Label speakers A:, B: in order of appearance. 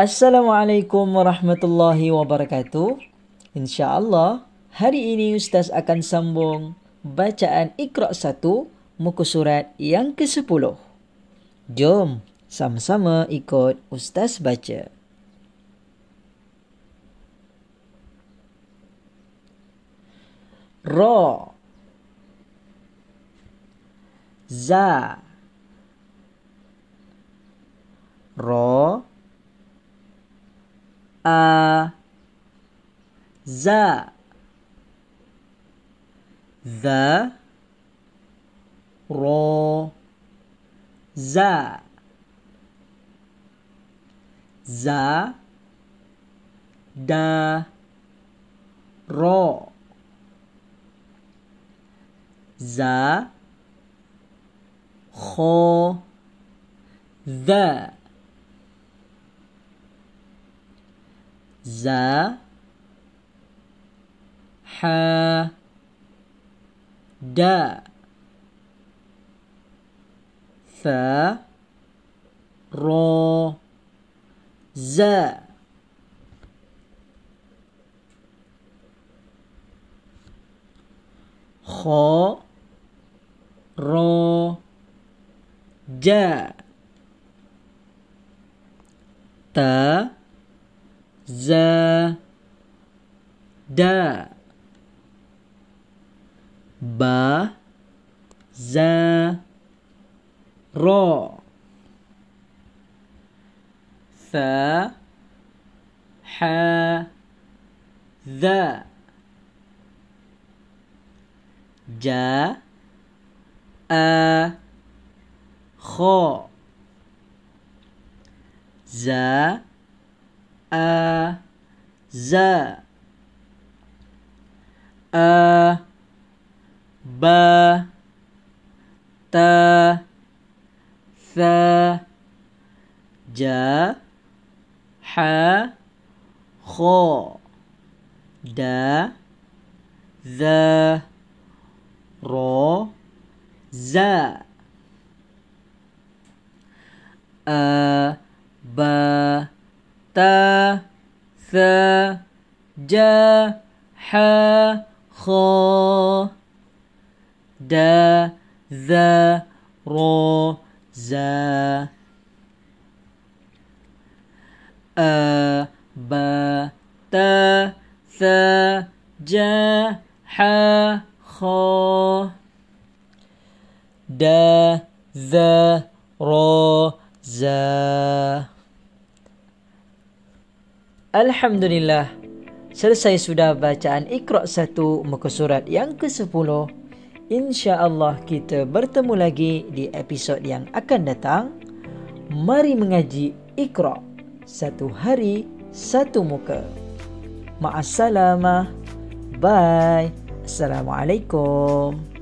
A: Assalamualaikum warahmatullahi wabarakatuh. Insyaallah hari ini ustaz akan sambung bacaan Iqra' 1 muka surat yang ke-10. Jom sama-sama ikut ustaz baca. Ra Za Ra a the the ro za za da ro za ho the ز ح د فا ر ز خ ر ج ت ز د ب ز ر ث ح ذ ج أ خ ز ز أ ب ت ث ج ح خ د ذ ر ز أ ب ت ث ج ح خ د ذ ر ز أ ب ت ث ج ح خ د ذ ر ز Alhamdulillah, selesai sudah bacaan Iqra' 1 muka surat yang ke-10. InsyaAllah kita bertemu lagi di episod yang akan datang. Mari mengaji Iqra' satu hari, satu muka. Ma'assalamah. Bye. Assalamualaikum.